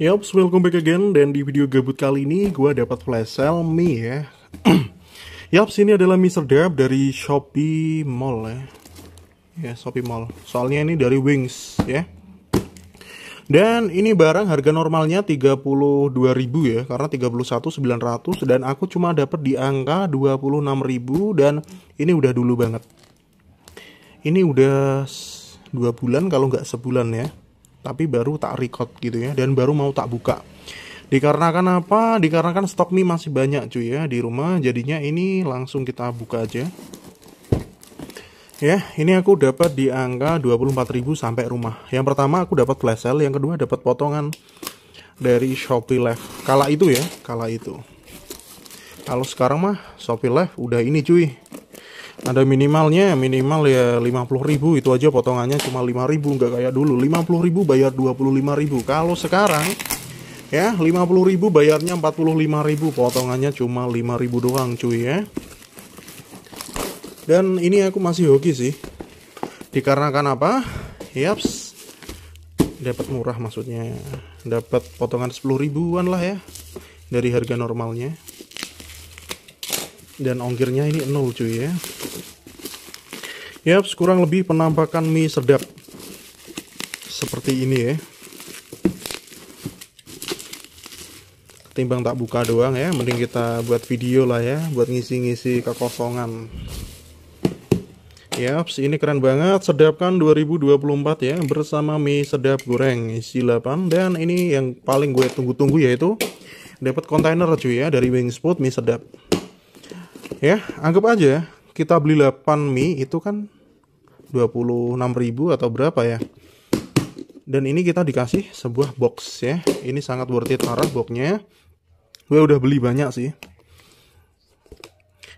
Yups, welcome back again dan di video gabut kali ini gue dapat flash sale mie ya. Yups, ini adalah mie serdab dari Shopee Mall ya. Ya, Shopee Mall. Soalnya ini dari Wings ya. Dan ini barang harga normalnya 32.000 ya, karena 31.900 dan aku cuma dapat di angka 26.000 dan ini udah dulu banget. Ini udah dua bulan kalau nggak sebulan ya tapi baru tak record gitu ya dan baru mau tak buka dikarenakan apa dikarenakan stok mie masih banyak cuy ya di rumah jadinya ini langsung kita buka aja ya ini aku dapat di angka 24.000 sampai rumah yang pertama aku dapat flash sale yang kedua dapat potongan dari Shopee Live kala itu ya kala itu kalau sekarang mah Shopee Live udah ini cuy ada minimalnya minimal ya 50 ribu itu aja potongannya cuma 5 ribu nggak kayak dulu 50 ribu bayar 25 ribu kalau sekarang ya 50 ribu bayarnya 45 ribu potongannya cuma 5 ribu doang cuy ya dan ini aku masih hoki sih dikarenakan apa yaps dapat murah maksudnya dapat potongan 10 ribuan lah ya dari harga normalnya dan ongkirnya ini nol cuy ya Yaps, kurang lebih penampakan mie sedap seperti ini ya ketimbang tak buka doang ya mending kita buat video lah ya buat ngisi-ngisi kekosongan Yaps, ini keren banget. Sedapkan 2024 ya bersama mie sedap goreng isi 8 dan ini yang paling gue tunggu-tunggu yaitu dapat kontainer cuy ya dari Wingspot mie sedap ya anggap aja ya, kita beli 8 mie itu kan 26.000 atau berapa ya dan ini kita dikasih sebuah box ya ini sangat worth it parah boxnya gue udah beli banyak sih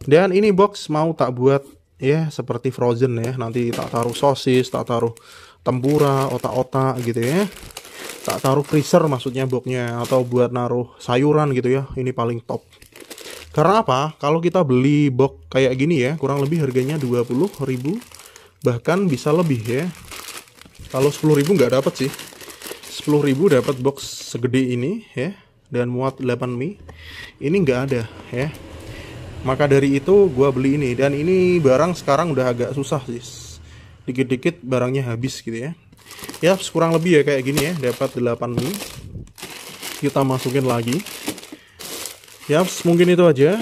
dan ini box mau tak buat ya seperti frozen ya nanti tak taruh sosis tak taruh tempura otak-otak gitu ya tak taruh freezer maksudnya boxnya atau buat naruh sayuran gitu ya ini paling top karena apa? Kalau kita beli box kayak gini ya, kurang lebih harganya 20.000 bahkan bisa lebih ya. Kalau 10.000 nggak dapat sih. 10.000 dapat box segede ini ya dan muat 8 mi. Ini nggak ada ya. Maka dari itu gue beli ini dan ini barang sekarang udah agak susah sih. Dikit-dikit barangnya habis gitu ya. Ya, kurang lebih ya kayak gini ya, dapat 8 mi. Kita masukin lagi yep, ya, mungkin itu aja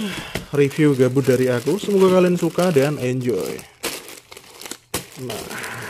review gabut dari aku. Semoga kalian suka dan enjoy. Nah.